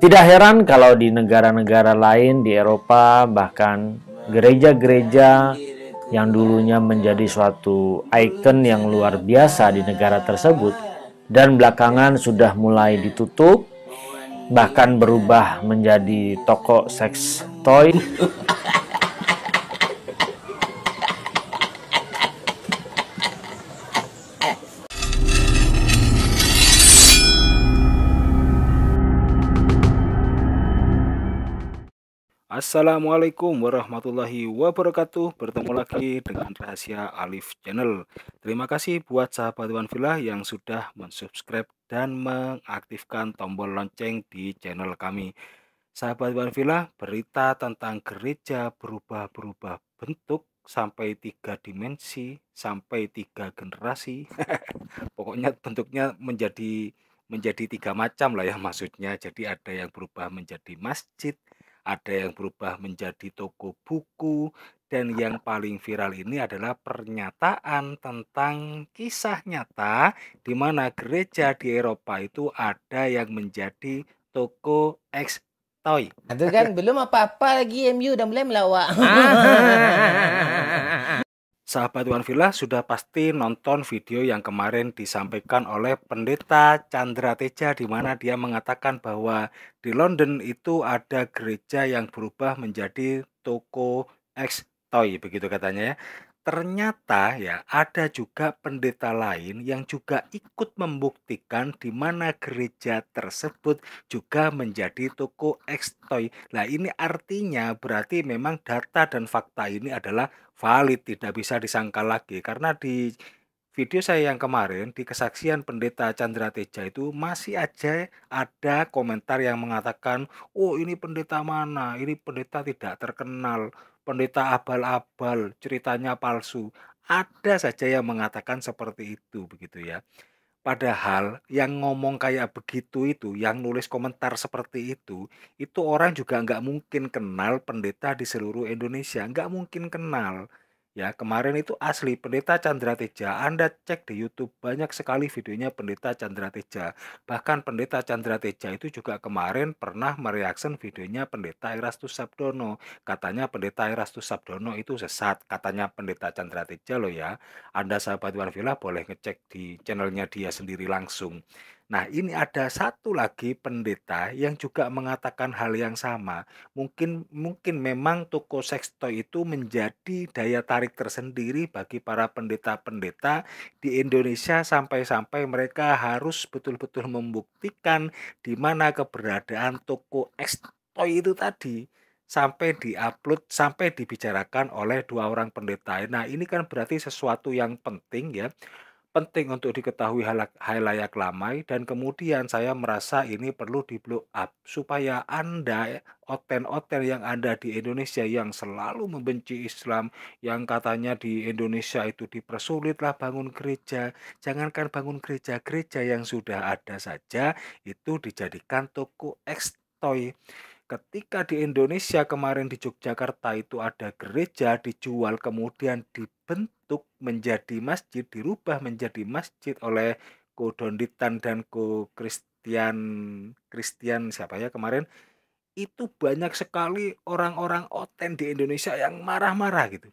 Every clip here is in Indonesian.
Tidak heran kalau di negara-negara lain di Eropa bahkan gereja-gereja yang dulunya menjadi suatu ikon yang luar biasa di negara tersebut dan belakangan sudah mulai ditutup bahkan berubah menjadi toko seks toy Assalamualaikum warahmatullahi wabarakatuh Bertemu lagi dengan Rahasia Alif Channel Terima kasih buat sahabat Wan Villa yang sudah mensubscribe dan mengaktifkan tombol lonceng di channel kami Sahabat Wan Villa, berita tentang gereja berubah-berubah bentuk sampai tiga dimensi sampai tiga generasi pokoknya bentuknya menjadi menjadi tiga macam lah ya maksudnya jadi ada yang berubah menjadi masjid ada yang berubah menjadi toko buku, dan yang paling viral ini adalah pernyataan tentang kisah nyata di mana gereja di Eropa itu ada yang menjadi toko X toy. Itu kan belum apa-apa lagi MU udah mulai melawak. Ah. Sahabat Villa sudah pasti nonton video yang kemarin disampaikan oleh pendeta Chandra Teja di mana dia mengatakan bahwa di London itu ada gereja yang berubah menjadi toko X toy begitu katanya ya. Ternyata ya ada juga pendeta lain yang juga ikut membuktikan di mana gereja tersebut juga menjadi toko ekstoy. Nah ini artinya berarti memang data dan fakta ini adalah valid, tidak bisa disangkal lagi. Karena di video saya yang kemarin di kesaksian pendeta Chandra Teja itu masih aja ada komentar yang mengatakan, oh ini pendeta mana, ini pendeta tidak terkenal pendeta abal-abal, ceritanya palsu. Ada saja yang mengatakan seperti itu begitu ya. Padahal yang ngomong kayak begitu itu, yang nulis komentar seperti itu, itu orang juga nggak mungkin kenal pendeta di seluruh Indonesia. Nggak mungkin kenal. Ya, kemarin itu asli Pendeta Chandra Teja. Anda cek di YouTube banyak sekali videonya Pendeta Chandra Teja. Bahkan Pendeta Chandra Teja itu juga kemarin pernah mereaction videonya Pendeta Erastus Sabdono. Katanya Pendeta Erastus Sabdono itu sesat, katanya Pendeta Chandra Teja loh ya. Anda sahabat Warvila boleh ngecek di channelnya dia sendiri langsung. Nah, ini ada satu lagi pendeta yang juga mengatakan hal yang sama. Mungkin mungkin memang toko toy itu menjadi daya tarik tersendiri bagi para pendeta-pendeta di Indonesia sampai-sampai mereka harus betul-betul membuktikan di mana keberadaan toko toy itu tadi sampai diupload sampai dibicarakan oleh dua orang pendeta. Nah, ini kan berarti sesuatu yang penting ya penting untuk diketahui halayak lamai dan kemudian saya merasa ini perlu di blow up supaya Anda oten-oten yang ada di Indonesia yang selalu membenci Islam yang katanya di Indonesia itu dipersulitlah bangun gereja jangankan bangun gereja-gereja yang sudah ada saja itu dijadikan toko ekstoy ketika di Indonesia kemarin di Yogyakarta itu ada gereja dijual kemudian dibentuk untuk menjadi masjid dirubah menjadi masjid oleh Ko Donditan dan Ko Christian Christian siapa ya kemarin itu banyak sekali orang-orang oten di Indonesia yang marah-marah gitu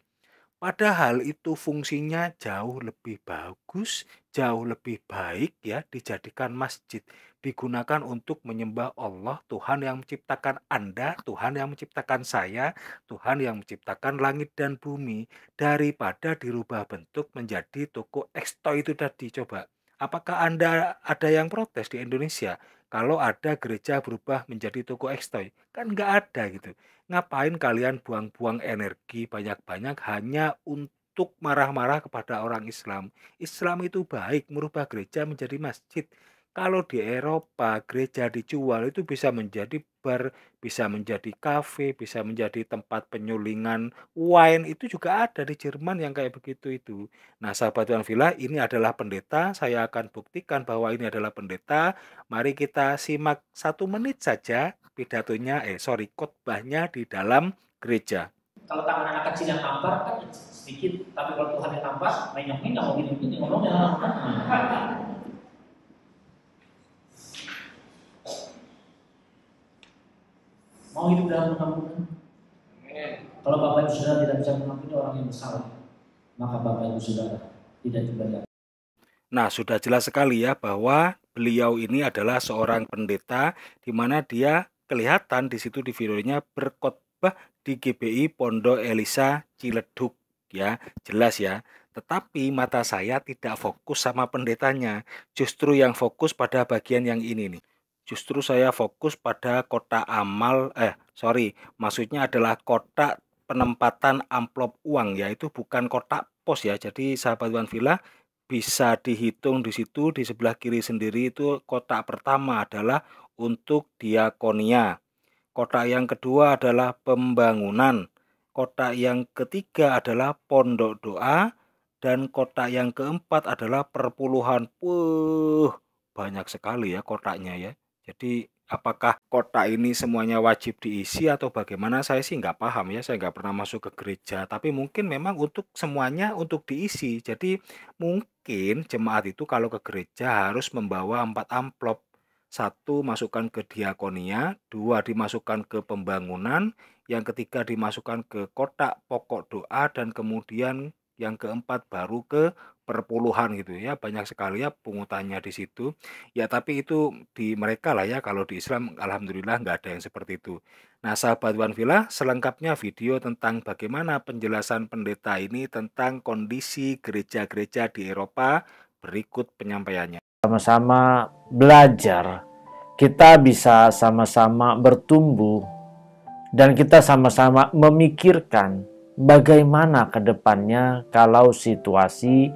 Padahal itu fungsinya jauh lebih bagus, jauh lebih baik ya dijadikan masjid. Digunakan untuk menyembah Allah, Tuhan yang menciptakan Anda, Tuhan yang menciptakan saya, Tuhan yang menciptakan langit dan bumi. Daripada dirubah bentuk menjadi toko eksto itu tadi. Coba, apakah Anda ada yang protes di Indonesia? kalau ada gereja berubah menjadi toko ekstoy. Kan nggak ada gitu. Ngapain kalian buang-buang energi banyak-banyak hanya untuk marah-marah kepada orang Islam. Islam itu baik, merubah gereja menjadi masjid. Kalau di Eropa gereja dijual itu bisa menjadi bar, bisa menjadi kafe, bisa menjadi tempat penyulingan wine itu juga ada di Jerman yang kayak begitu itu. Nah, sahabat Tuhan Villa, ini adalah pendeta. Saya akan buktikan bahwa ini adalah pendeta. Mari kita simak satu menit saja pidatonya, eh sorry, khotbahnya di dalam gereja. Kalau tangan anak kecil yang tampar kan sedikit, tapi kalau Tuhan yang tampar, banyak minum, nggak mau gini ngomongnya. Mau hidup dalam pengampunan? Kalau Bapak Ibu Saudara tidak bisa mengampuni orang yang bersalah, maka Bapak Ibu Saudara tidak juga dapat. Nah, sudah jelas sekali ya bahwa beliau ini adalah seorang pendeta di mana dia kelihatan di situ di videonya berkhotbah di GBI Pondok Elisa Ciledug ya, jelas ya. Tetapi mata saya tidak fokus sama pendetanya, justru yang fokus pada bagian yang ini nih. Justru saya fokus pada kotak amal, eh sorry, maksudnya adalah kotak penempatan amplop uang yaitu bukan kotak pos ya. Jadi sahabat Wan Villa bisa dihitung di situ di sebelah kiri sendiri itu kotak pertama adalah untuk diakonia. Kotak yang kedua adalah pembangunan. Kotak yang ketiga adalah pondok doa dan kotak yang keempat adalah perpuluhan. Wuh, banyak sekali ya kotaknya ya. Jadi apakah kotak ini semuanya wajib diisi atau bagaimana saya sih nggak paham ya saya nggak pernah masuk ke gereja tapi mungkin memang untuk semuanya untuk diisi jadi mungkin jemaat itu kalau ke gereja harus membawa empat amplop satu masukkan ke diakonia dua dimasukkan ke pembangunan yang ketiga dimasukkan ke kotak pokok doa dan kemudian yang keempat baru ke perpuluhan gitu ya banyak sekali ya pungutannya di situ ya tapi itu di mereka lah ya kalau di Islam alhamdulillah nggak ada yang seperti itu nah sahabat Wanvila selengkapnya video tentang bagaimana penjelasan pendeta ini tentang kondisi gereja-gereja di Eropa berikut penyampaiannya sama-sama belajar kita bisa sama-sama bertumbuh dan kita sama-sama memikirkan bagaimana ke depannya kalau situasi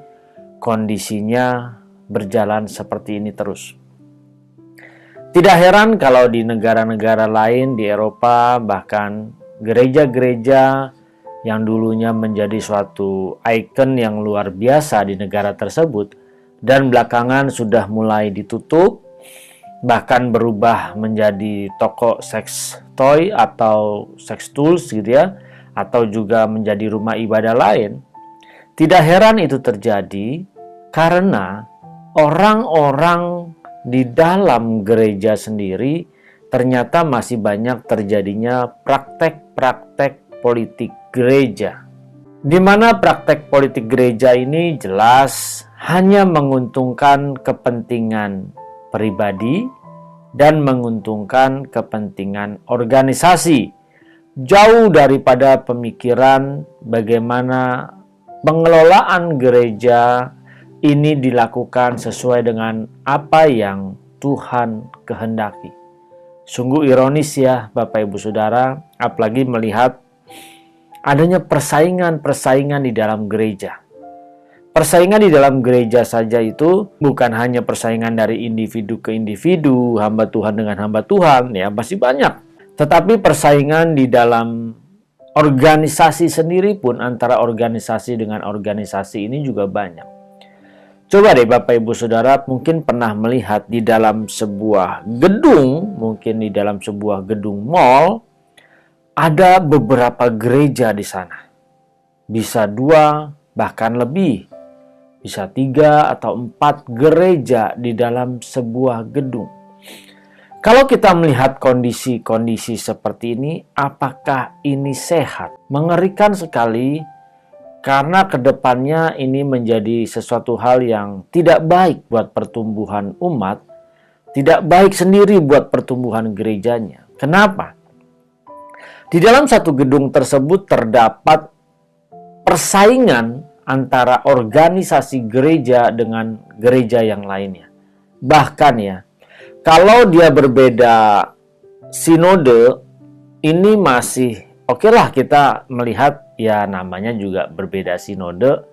kondisinya berjalan seperti ini terus. Tidak heran kalau di negara-negara lain di Eropa bahkan gereja-gereja yang dulunya menjadi suatu ikon yang luar biasa di negara tersebut dan belakangan sudah mulai ditutup bahkan berubah menjadi toko seks toy atau sex tools gitu ya atau juga menjadi rumah ibadah lain. Tidak heran itu terjadi karena orang-orang di dalam gereja sendiri ternyata masih banyak terjadinya praktek-praktek politik gereja. Di mana praktek politik gereja ini jelas hanya menguntungkan kepentingan pribadi dan menguntungkan kepentingan organisasi jauh daripada pemikiran bagaimana pengelolaan gereja ini dilakukan sesuai dengan apa yang Tuhan kehendaki. Sungguh ironis ya Bapak Ibu Saudara, apalagi melihat adanya persaingan-persaingan di dalam gereja. Persaingan di dalam gereja saja itu bukan hanya persaingan dari individu ke individu, hamba Tuhan dengan hamba Tuhan, ya masih banyak. Tetapi persaingan di dalam organisasi sendiri pun antara organisasi dengan organisasi ini juga banyak. Coba deh Bapak Ibu Saudara mungkin pernah melihat di dalam sebuah gedung, mungkin di dalam sebuah gedung mall, ada beberapa gereja di sana. Bisa dua, bahkan lebih. Bisa tiga atau empat gereja di dalam sebuah gedung. Kalau kita melihat kondisi-kondisi seperti ini, apakah ini sehat? Mengerikan sekali karena kedepannya ini menjadi sesuatu hal yang tidak baik buat pertumbuhan umat, tidak baik sendiri buat pertumbuhan gerejanya. Kenapa? Di dalam satu gedung tersebut terdapat persaingan antara organisasi gereja dengan gereja yang lainnya. Bahkan ya, kalau dia berbeda sinode, ini masih oke okay lah kita melihat ya namanya juga berbeda sinode.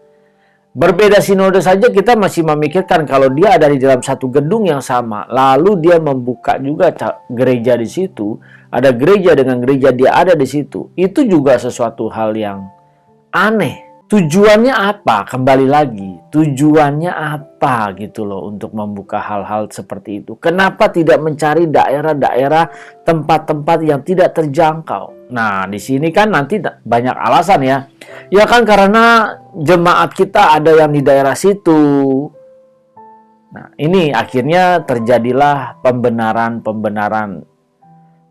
Berbeda sinode saja kita masih memikirkan kalau dia ada di dalam satu gedung yang sama, lalu dia membuka juga gereja di situ, ada gereja dengan gereja dia ada di situ. Itu juga sesuatu hal yang aneh. Tujuannya apa? Kembali lagi, tujuannya apa gitu loh untuk membuka hal-hal seperti itu? Kenapa tidak mencari daerah-daerah tempat-tempat yang tidak terjangkau? Nah, di sini kan nanti banyak alasan ya. Ya kan karena jemaat kita ada yang di daerah situ. Nah, ini akhirnya terjadilah pembenaran-pembenaran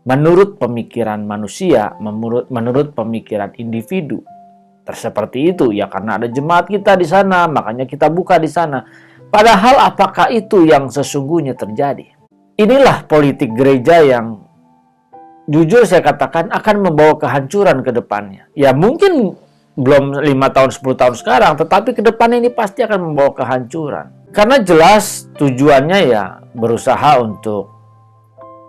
menurut pemikiran manusia, menurut, menurut pemikiran individu. Terseperti itu ya karena ada jemaat kita di sana, makanya kita buka di sana. Padahal apakah itu yang sesungguhnya terjadi? Inilah politik gereja yang jujur saya katakan akan membawa kehancuran ke depannya. Ya mungkin belum lima tahun 10 tahun sekarang, tetapi ke depannya ini pasti akan membawa kehancuran. Karena jelas tujuannya ya berusaha untuk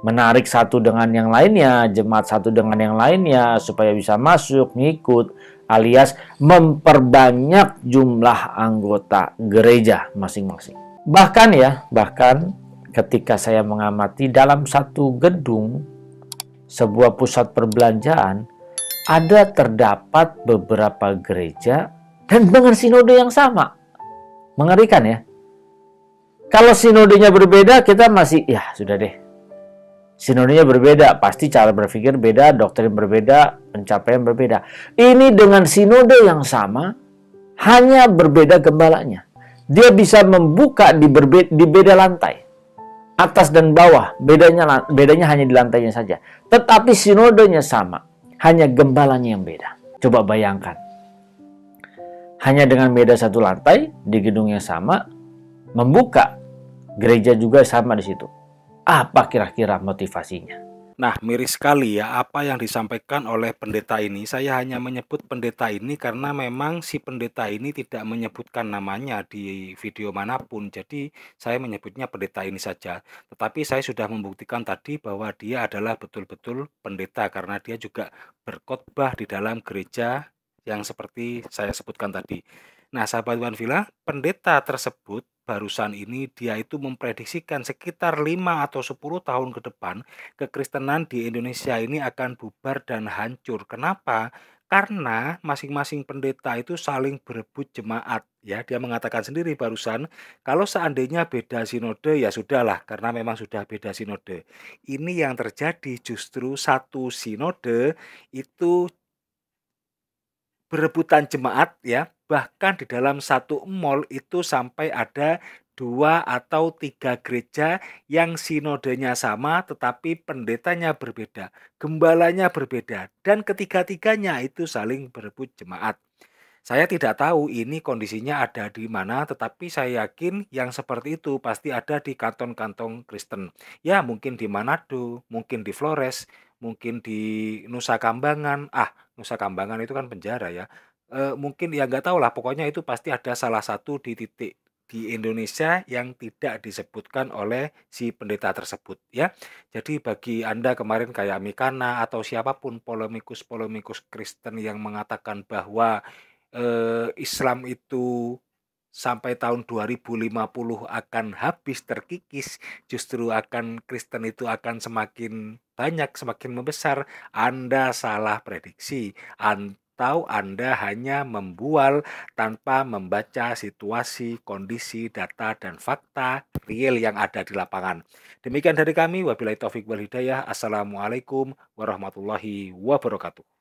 menarik satu dengan yang lainnya, jemaat satu dengan yang lainnya supaya bisa masuk, ngikut alias memperbanyak jumlah anggota gereja masing-masing. Bahkan ya, bahkan ketika saya mengamati dalam satu gedung sebuah pusat perbelanjaan, ada terdapat beberapa gereja dan dengan sinode yang sama. Mengerikan ya. Kalau sinodenya berbeda, kita masih, ya sudah deh. Sinodenya berbeda, pasti cara berpikir beda, doktrin berbeda, pencapaian berbeda. Ini dengan sinode yang sama, hanya berbeda gembalanya. Dia bisa membuka di, berbeda, di beda lantai atas dan bawah, bedanya bedanya hanya di lantainya saja. Tetapi sinodenya sama, hanya gembalanya yang beda. Coba bayangkan. Hanya dengan beda satu lantai di gedung yang sama membuka gereja juga sama di situ. Apa kira-kira motivasinya? Nah, miris sekali ya apa yang disampaikan oleh pendeta ini. Saya hanya menyebut pendeta ini karena memang si pendeta ini tidak menyebutkan namanya di video manapun. Jadi, saya menyebutnya pendeta ini saja. Tetapi saya sudah membuktikan tadi bahwa dia adalah betul-betul pendeta karena dia juga berkhotbah di dalam gereja yang seperti saya sebutkan tadi. Nah, sahabat Wan Villa, pendeta tersebut barusan ini dia itu memprediksikan sekitar 5 atau 10 tahun ke depan kekristenan di Indonesia ini akan bubar dan hancur. Kenapa? Karena masing-masing pendeta itu saling berebut jemaat ya. Dia mengatakan sendiri barusan kalau seandainya beda sinode ya sudahlah karena memang sudah beda sinode. Ini yang terjadi justru satu sinode itu berebutan jemaat ya bahkan di dalam satu mall itu sampai ada dua atau tiga gereja yang sinodenya sama tetapi pendetanya berbeda, gembalanya berbeda, dan ketiga-tiganya itu saling berebut jemaat. Saya tidak tahu ini kondisinya ada di mana, tetapi saya yakin yang seperti itu pasti ada di kantong-kantong Kristen. Ya, mungkin di Manado, mungkin di Flores, mungkin di Nusa Kambangan. Ah, Nusa Kambangan itu kan penjara ya e, mungkin ya nggak tahu lah pokoknya itu pasti ada salah satu di titik di Indonesia yang tidak disebutkan oleh si pendeta tersebut ya. Jadi bagi Anda kemarin kayak Mikana atau siapapun polemikus-polemikus Kristen yang mengatakan bahwa e, Islam itu sampai tahun 2050 akan habis terkikis, justru akan Kristen itu akan semakin banyak, semakin membesar. Anda salah prediksi. Anda atau Anda hanya membual tanpa membaca situasi, kondisi, data, dan fakta real yang ada di lapangan. Demikian dari kami, wabillahi taufik wal hidayah. Assalamualaikum warahmatullahi wabarakatuh.